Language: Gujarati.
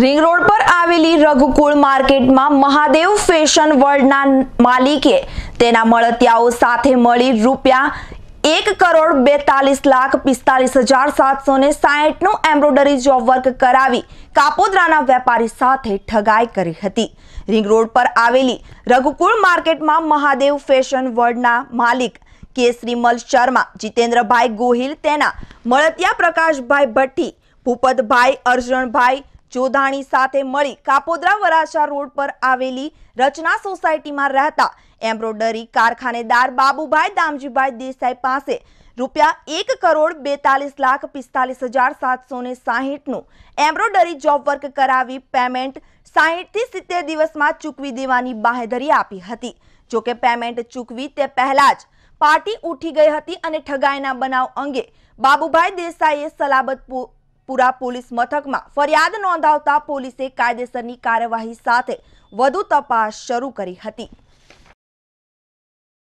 રિંગ રોડ પર આવેલી રઘુકુળ માર્કેટમાં મહાદેવ ફેશન વર્લ્ડના માલિકે તેના મળતિયાઓ સાથે મળી રૂપિયા એક કરોડ બેતાલીસ લાખ પિસ્તાલીસ હજાર સાતસો ને સાહીઠનું એમ્બ્રોડરી જોબ વર્ક કરાવી કાપોદ્રાના વેપારી સાથે ઠગાઈ કરી હતી રિંગ રોડ પર આવેલી રઘુકુળ માર્કેટમાં મહાદેવ ફેશન વર્લ્ડના માલિક કેસરીમલ શર્મા જીતેન્દ્રભાઈ ગોહિલ તેના મળતિયા પ્રકાશભાઈ ભટ્ટી ભૂપતભાઈ અર્જુનભાઈ જોધાણી સાથે મળી કાપોદરા વરાછા રોડ પર આવેલી રચના સોસાયટીમાં રહેતા એમ્બ્રોડરી કારખાનેદાર બાબુભાઈ દામજીભાઈ દેસાઈ પાસે રૂપિયા એક કરોડ બેતાલીસ લાખ પિસ્તાલીસ હજાર સાતસો ને સાહીઠનું એમ્બ્રોડરી જોબ વર્ક કરાવી પેમેન્ટ સાહીઠથી સિત્તેર દિવસમાં ચૂકવી દેવાની બાહેધરી આપી હતી જોકે પેમેન્ટ ચૂકવી તે પહેલાં જ પાર્ટી ઉઠી ગઈ હતી અને ઠગાઈના બનાવ અંગે બાબુભાઈ દેસાઈએ સલાબતપુર મહેકપુરા પોલીસ મથકમાં ફરિયાદ નોંધાવતા પોલીસે કાયદેસરની કાર્યવાહી સાથે વધુ તપાસ શરૂ કરી હતી